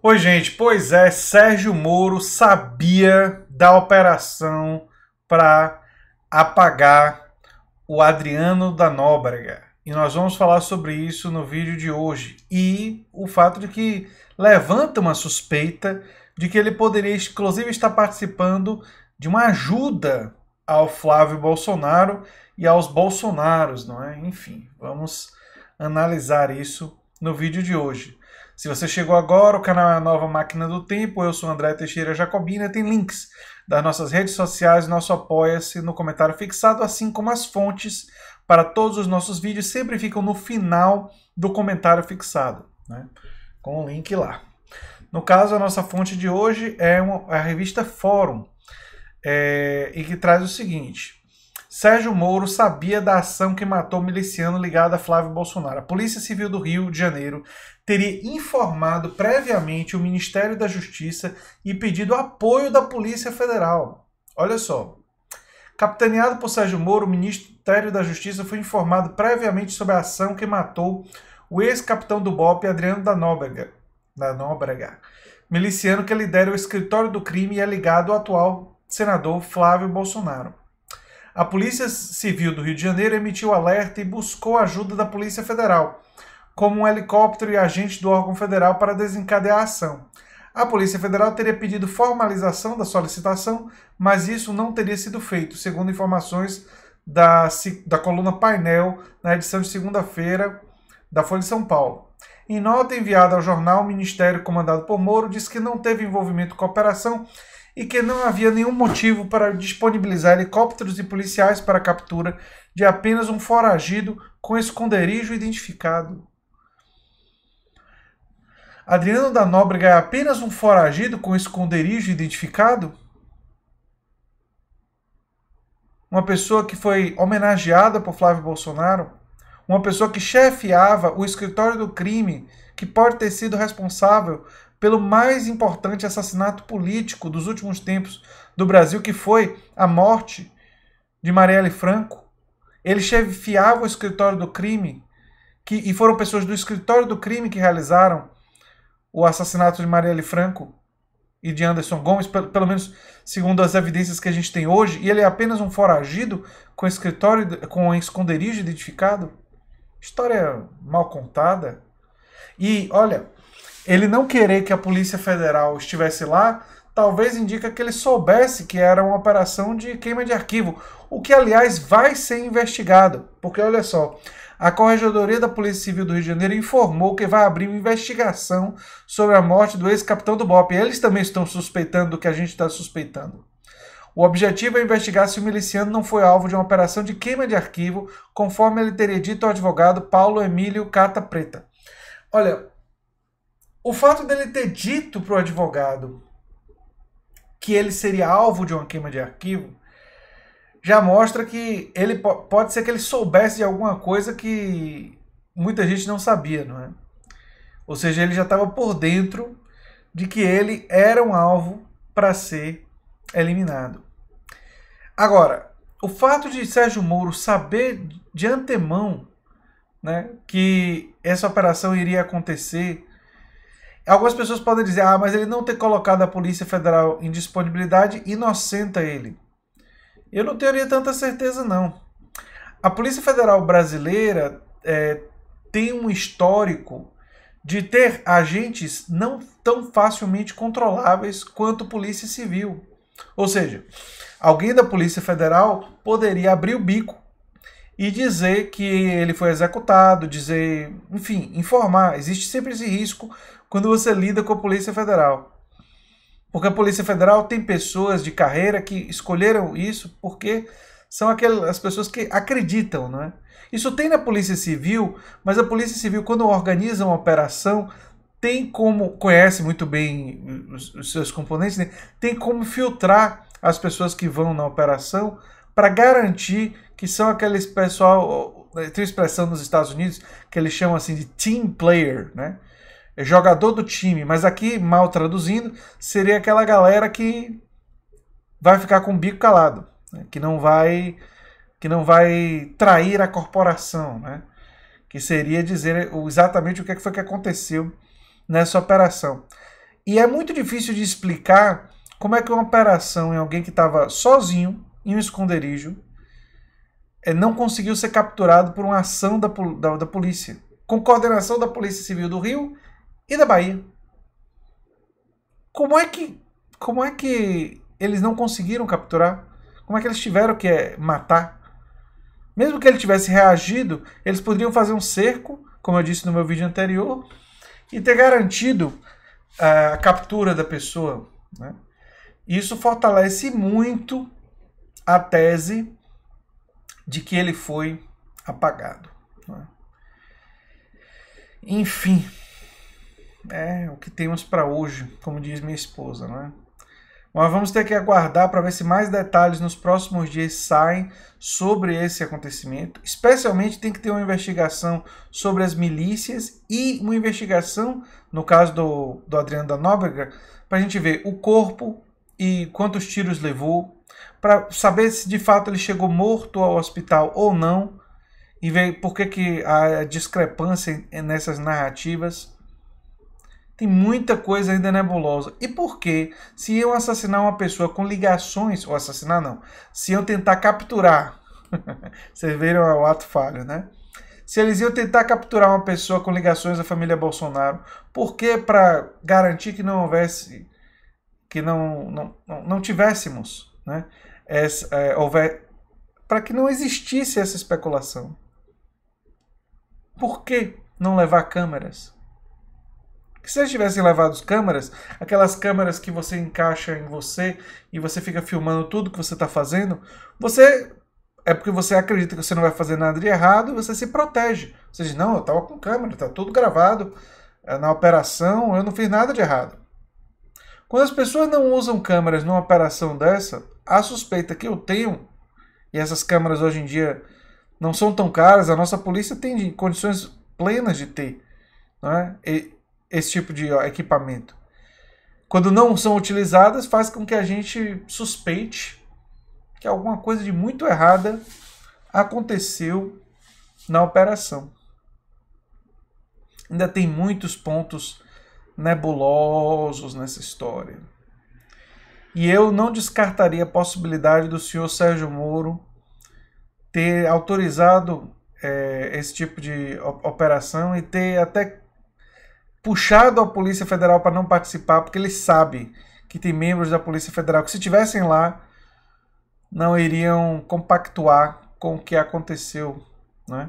Oi, gente. Pois é, Sérgio Moro sabia da operação para apagar o Adriano da Nóbrega. E nós vamos falar sobre isso no vídeo de hoje. E o fato de que levanta uma suspeita de que ele poderia, inclusive, estar participando de uma ajuda ao Flávio Bolsonaro e aos Bolsonaros, não é? Enfim, vamos analisar isso no vídeo de hoje. Se você chegou agora, o canal é a Nova Máquina do Tempo. Eu sou André Teixeira Jacobina. Tem links das nossas redes sociais, nosso apoia-se no comentário fixado, assim como as fontes para todos os nossos vídeos sempre ficam no final do comentário fixado, né? com o link lá. No caso, a nossa fonte de hoje é uma, é a revista Fórum, é, e que traz o seguinte: Sérgio Moro sabia da ação que matou miliciano ligado a Flávio Bolsonaro. A Polícia Civil do Rio de Janeiro teria informado previamente o Ministério da Justiça e pedido apoio da Polícia Federal. Olha só. Capitaneado por Sérgio Moro, o Ministério da Justiça foi informado previamente sobre a ação que matou o ex-capitão do BOP, Adriano da Nóbrega, da Nóbrega, miliciano que lidera o escritório do crime e é ligado ao atual senador Flávio Bolsonaro. A Polícia Civil do Rio de Janeiro emitiu alerta e buscou ajuda da Polícia Federal, como um helicóptero e agente do órgão federal para desencadear a ação. A Polícia Federal teria pedido formalização da solicitação, mas isso não teria sido feito, segundo informações da, da coluna Painel, na edição de segunda-feira da Folha de São Paulo. Em nota enviada ao jornal, o Ministério comandado por Moro diz que não teve envolvimento com a operação e que não havia nenhum motivo para disponibilizar helicópteros e policiais para a captura de apenas um foragido com esconderijo identificado. Adriano da Nóbrega é apenas um foragido com esconderijo identificado? Uma pessoa que foi homenageada por Flávio Bolsonaro? Uma pessoa que chefiava o escritório do crime, que pode ter sido responsável pelo mais importante assassinato político dos últimos tempos do Brasil, que foi a morte de Marielle Franco. Ele chefiava o escritório do crime, que, e foram pessoas do escritório do crime que realizaram o assassinato de Marielle Franco e de Anderson Gomes, pelo, pelo menos segundo as evidências que a gente tem hoje, e ele é apenas um foragido com escritório, com esconderijo identificado? História mal contada. E olha, ele não querer que a Polícia Federal estivesse lá, talvez indica que ele soubesse que era uma operação de queima de arquivo, o que, aliás, vai ser investigado. Porque, olha só, a Corregedoria da Polícia Civil do Rio de Janeiro informou que vai abrir uma investigação sobre a morte do ex-capitão do BOP. Eles também estão suspeitando do que a gente está suspeitando. O objetivo é investigar se o miliciano não foi alvo de uma operação de queima de arquivo, conforme ele teria dito ao advogado Paulo Emílio Cata Preta. Olha, o fato dele ter dito para o advogado que ele seria alvo de uma queima de arquivo já mostra que ele pode ser que ele soubesse de alguma coisa que muita gente não sabia, não é? Ou seja, ele já estava por dentro de que ele era um alvo para ser eliminado. Agora, o fato de Sérgio Moro saber de antemão né, que essa operação iria acontecer Algumas pessoas podem dizer, ah, mas ele não ter colocado a Polícia Federal em disponibilidade inocenta ele. Eu não teria tanta certeza, não. A Polícia Federal brasileira é, tem um histórico de ter agentes não tão facilmente controláveis quanto Polícia Civil. Ou seja, alguém da Polícia Federal poderia abrir o bico e dizer que ele foi executado, dizer, enfim, informar. Existe sempre esse risco quando você lida com a Polícia Federal. Porque a Polícia Federal tem pessoas de carreira que escolheram isso porque são aquelas pessoas que acreditam, não é? Isso tem na Polícia Civil, mas a Polícia Civil, quando organiza uma operação, tem como, conhece muito bem os, os seus componentes, né? tem como filtrar as pessoas que vão na operação para garantir que são aqueles pessoal, né, tem expressão nos Estados Unidos que eles chamam assim de team player, né? É jogador do time, mas aqui, mal traduzindo, seria aquela galera que vai ficar com o bico calado, né? que não vai que não vai trair a corporação, né? Que seria dizer exatamente o é que foi que aconteceu nessa operação. E é muito difícil de explicar como é que uma operação em alguém que estava sozinho em um esconderijo é, não conseguiu ser capturado por uma ação da, da, da polícia, com coordenação da Polícia Civil do Rio e da Bahia. Como é que, como é que eles não conseguiram capturar? Como é que eles tiveram que eh, matar? Mesmo que ele tivesse reagido, eles poderiam fazer um cerco, como eu disse no meu vídeo anterior, e ter garantido eh, a captura da pessoa. Né? Isso fortalece muito a tese de que ele foi apagado. É? Enfim, é o que temos para hoje, como diz minha esposa. Não é? Mas vamos ter que aguardar para ver se mais detalhes nos próximos dias saem sobre esse acontecimento. Especialmente tem que ter uma investigação sobre as milícias e uma investigação, no caso do, do Adriano da Nóbrega, para a gente ver o corpo e quantos tiros levou, para saber se de fato ele chegou morto ao hospital ou não, e ver por que, que a discrepância é nessas narrativas. Tem muita coisa ainda nebulosa. E por que, se eu assassinar uma pessoa com ligações, ou assassinar não, se eu tentar capturar, vocês viram é o ato falho, né? Se eles iam tentar capturar uma pessoa com ligações à família Bolsonaro, por que para garantir que não houvesse, que não, não, não, não tivéssemos, né? essa, é, houver para que não existisse essa especulação. Por que não levar câmeras? se eles tivessem levado câmeras, aquelas câmeras que você encaixa em você e você fica filmando tudo que você está fazendo, você é porque você acredita que você não vai fazer nada de errado e você se protege. Você diz, não, eu estava com câmera, está tudo gravado é, na operação, eu não fiz nada de errado. Quando as pessoas não usam câmeras numa operação dessa, a suspeita que eu tenho, e essas câmeras hoje em dia não são tão caras, a nossa polícia tem condições plenas de ter não é? E, esse tipo de ó, equipamento. Quando não são utilizadas, faz com que a gente suspeite que alguma coisa de muito errada aconteceu na operação. Ainda tem muitos pontos nebulosos nessa história. E eu não descartaria a possibilidade do senhor Sérgio Moro ter autorizado é, esse tipo de operação e ter até puxado a Polícia Federal para não participar, porque ele sabe que tem membros da Polícia Federal que, se estivessem lá, não iriam compactuar com o que aconteceu. Né?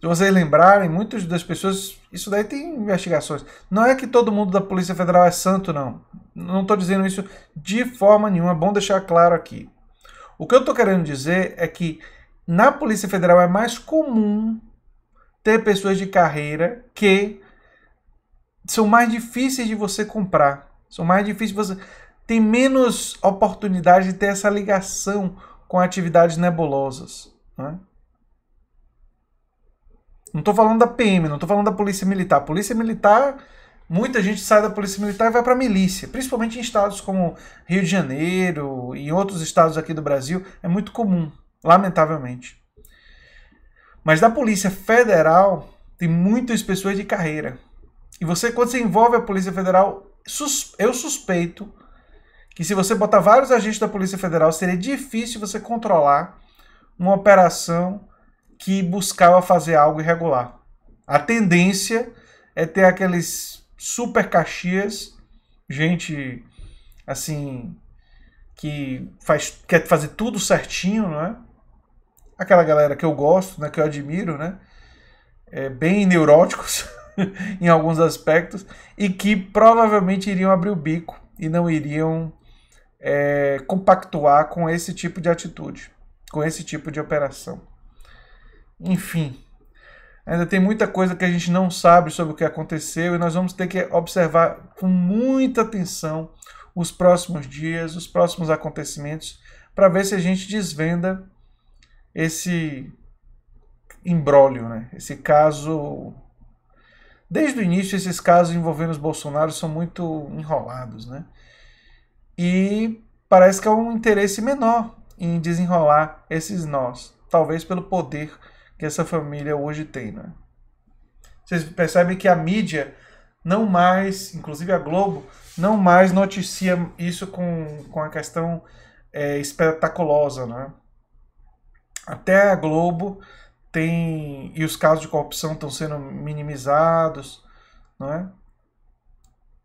Se vocês lembrarem, muitas das pessoas. Isso daí tem investigações. Não é que todo mundo da Polícia Federal é santo, não. Não estou dizendo isso de forma nenhuma. É bom deixar claro aqui. O que eu estou querendo dizer é que na Polícia Federal é mais comum ter pessoas de carreira que são mais difíceis de você comprar. São mais difíceis de você. Tem menos oportunidade de ter essa ligação com atividades nebulosas. Né? Não estou falando da PM, não estou falando da Polícia Militar. Polícia Militar, muita gente sai da Polícia Militar e vai para a milícia, principalmente em estados como Rio de Janeiro e em outros estados aqui do Brasil, é muito comum, lamentavelmente. Mas da Polícia Federal tem muitas pessoas de carreira. E você quando você envolve a Polícia Federal, eu suspeito que se você botar vários agentes da Polícia Federal, seria difícil você controlar uma operação que buscava fazer algo irregular. A tendência é ter aqueles super caxias, gente assim que faz quer fazer tudo certinho, não é? Aquela galera que eu gosto, né, que eu admiro, né? É, bem neuróticos em alguns aspectos e que provavelmente iriam abrir o bico e não iriam é, compactuar com esse tipo de atitude, com esse tipo de operação. Enfim, ainda tem muita coisa que a gente não sabe sobre o que aconteceu e nós vamos ter que observar com muita atenção os próximos dias, os próximos acontecimentos, para ver se a gente desvenda esse imbróglio, né? esse caso. Desde o início, esses casos envolvendo os Bolsonaro são muito enrolados, né? E parece que há um interesse menor em desenrolar esses nós, talvez pelo poder que essa família hoje tem. Né? Vocês percebem que a mídia não mais, inclusive a Globo, não mais noticia isso com, com a questão é, espetaculosa. Né? Até a Globo tem. E os casos de corrupção estão sendo minimizados. Não é?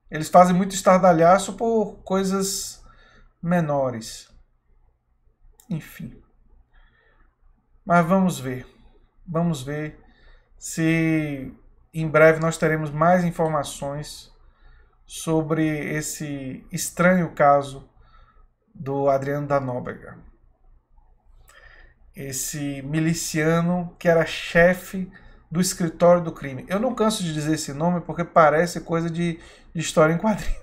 Eles fazem muito estardalhaço por coisas menores. Enfim. Mas vamos ver. Vamos ver se em breve nós teremos mais informações sobre esse estranho caso do Adriano da Nóbrega. Esse miliciano que era chefe do escritório do crime. Eu não canso de dizer esse nome porque parece coisa de, de história em quadrinhos.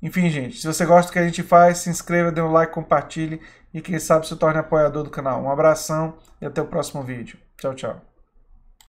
Enfim, gente, se você gosta do que a gente faz, se inscreva, dê um like, compartilhe e quem sabe se torne apoiador do canal. Um abração e até o próximo vídeo. Tchau, tchau.